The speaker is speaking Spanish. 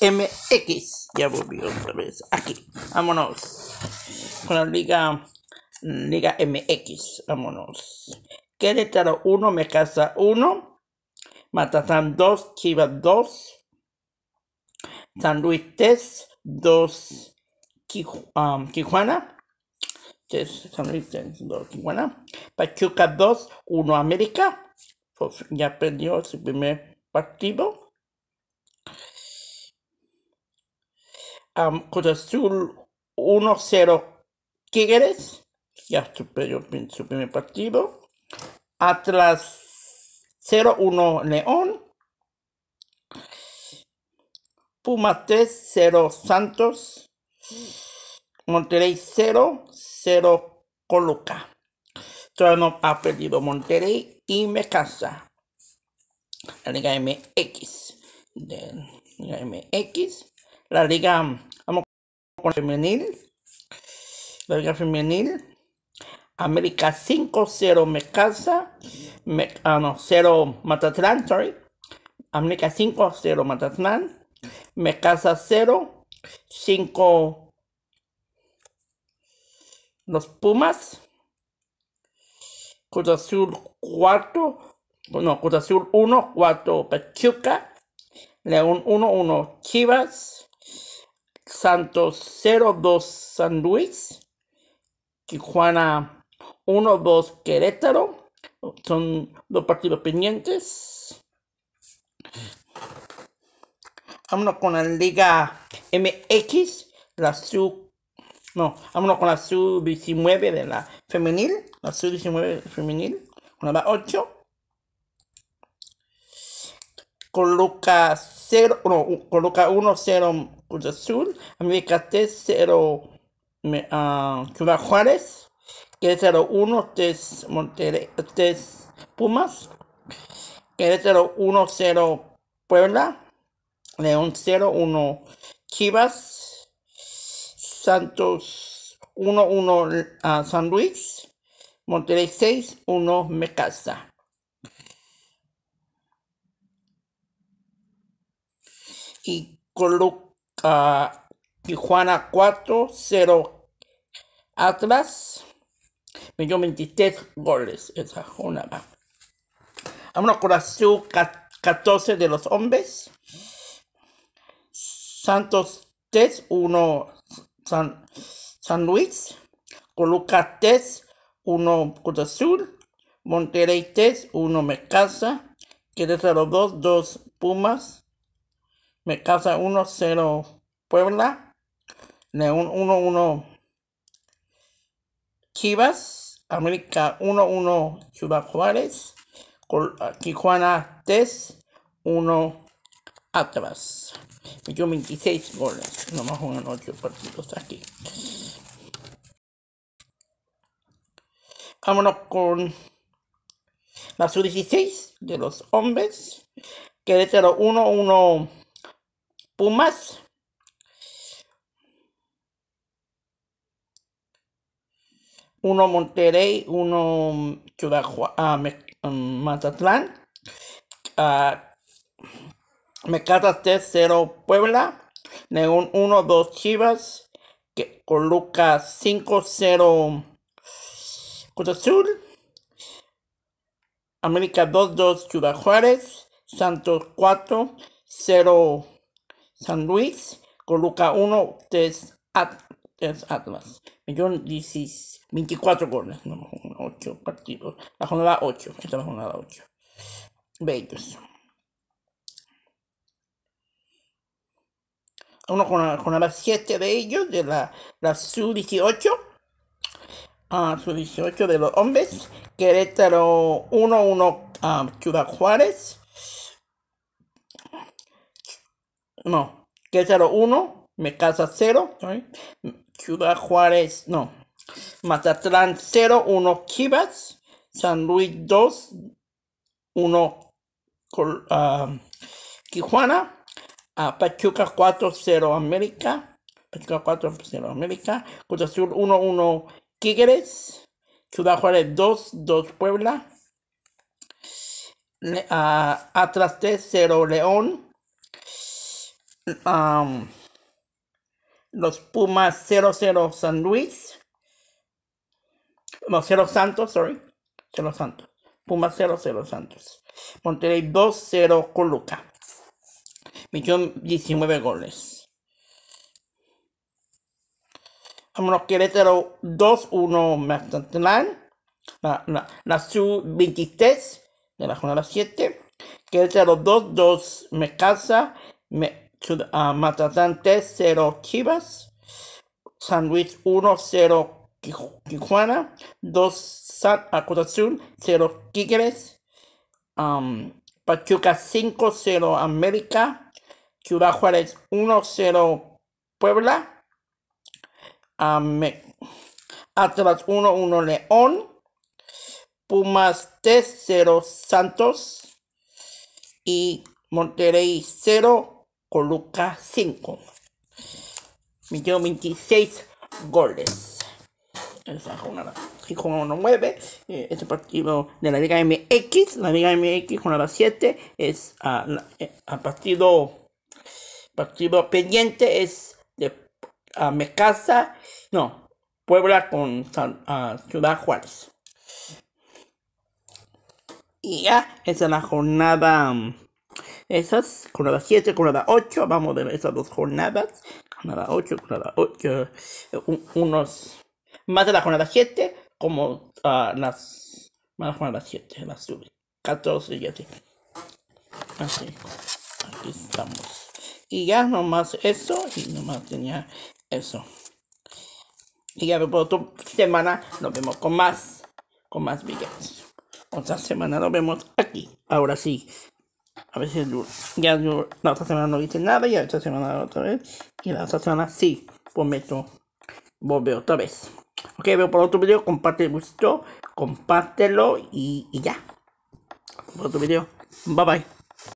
MX. Ya volvió otra vez. Aquí. Vámonos. Con la Liga, MX. Vámonos. Querétaro 1, Mecasa 1. Matatán 2, Chivas 2. San Luis 3, 2. Quijuana Tijuana. San Luis 3, 2. Tijuana. Pachuca 2, 1 América. Pues ya perdió su primer partido. um, Azul 1-0 Tigres, ya superó su primer partido. Atlas 0-1 León. Pumas 3-0 Santos. Monterrey 0-0 Coluca. Todavía no ha perdido Monterrey y Mecasa. La Liga MX. De Liga MX la liga vamos con femenil la liga femenil América 5-0 me, casa. Ah, no 0 Matatlán sorry América 5-0 Matatlán casa 0 5 los Pumas Cruz Azul 4 no Cruz Azul 1 4 Pachuca León 1-1 Chivas Santos 02 San Luis, Quijuana 1-2 Querétaro. Son dos partidos pendientes. Vámonos con la Liga MX, la sub. No, vámonos con la sub 19 de la femenil. La su 19 femenil, con la 8. Coloca 0, no, coloca 1-0 Cruz Azul, América T0, Cuba ah, Juárez, Querétaro 1, Tes Monterrey, 3 Pumas, Querétaro 1, 0 Puebla, León 0, 1 Chivas, Santos 1, 1 ah, San Luis, Monterrey 6, 1 Mecasa. Y Coluca. Tijuana 4-0 Atlas. Me dio 23 goles. Esa jornada. A Vámonos corazón, 14 de los hombres. Santos 3, 1 San, Luis. Coluca 3, 1 Cruz Azul. Monterrey 3, 1 Mecasa. Querétaro 2, 2 Pumas. Me casa 1-0 Puebla. Neón 1-1 Chivas. América 1-1 Ciudad Juárez. Ah, Tijuana 3, 1 Atlas Metió 26 goles. Nomás juegan 8 partidos aquí. Vámonos con la sub-16 de los hombres. Querétaro 1-1 Pumas. 1 Monterrey, 1 Ciudad uh, Mazatlán. Uh, Mecata 0 Puebla. 1-2 Chivas. Que coloca 5-0 Cruz Azul. América 2-2 Ciudad Juárez. Santos 4-0 San Luis coloca 1, 3 at, Atlas. Millón 24 goles, no, 8 partidos. La jornada 8, esta es la jornada 8. Bellos. Uno con la jornada 7 de ellos, de la, la Sub-18. Uh, Sub-18 de los hombres. Querétaro 1-1 ah, Ciudad Juárez. no, que 01, me casa 0, Ciudad Juárez, no, Mazatlán 01, Chivas, San Luis 2, 1, uh, Tijuana, ah, Pachuca 4, 0, América, Pachuca 4, 0, América, Cruz Azul 1, 1, Tigres, Ciudad Juárez 2, 2, Puebla, uh, Atlas 0, León, Um, los Pumas 0-0 San Luis. Los 0 Santos, sorry. 0 Santos. Pumas 00 Santos. Monterrey 2-0 Coluca. Millón 19 goles. Vámonos, Querétaro 2-1 Mazatlán. La, la, la sub-23 de la jornada 7. Querétaro 2-2 Mecasa. Me, uh, ah, Matatán 0 Chivas, San Luis 1-0 Tijuana, 2 San ah, Azul, 0 Tigres, Pachuca 5-0 América, Ciudad Juárez 1-0 Puebla, um, Atlas 1-1 León, Pumas 3-0 Santos y Monterrey 0 coloca 5. Metió 26 goles. Y con 9, eh, este partido de la Liga MX, la Liga MX jornada 7 es ah, eh, a, partido partido pendiente es de a Mecasa, no, Puebla con Ciudad Juárez. Y ya, esa es la jornada mm, esas, jornada 7, jornada 8, vamos a ver esas dos jornadas, jornada 8, jornada 8, unos más de la jornada 7, como uh, las, más de la jornada 7, las 14 y así. Así, aquí estamos. Y ya nomás eso, y nomás tenía eso. Y ya por otra semana nos vemos con más, con más billetes, Otra semana nos vemos aquí. Ahora sí. A ver si ya la otra semana no hice nada y la otra semana la otra vez. Y la otra semana sí, prometo volver otra vez. Ok, veo por otro video, comparte el gusto, compártelo y, y ya. Por otro video. Bye bye.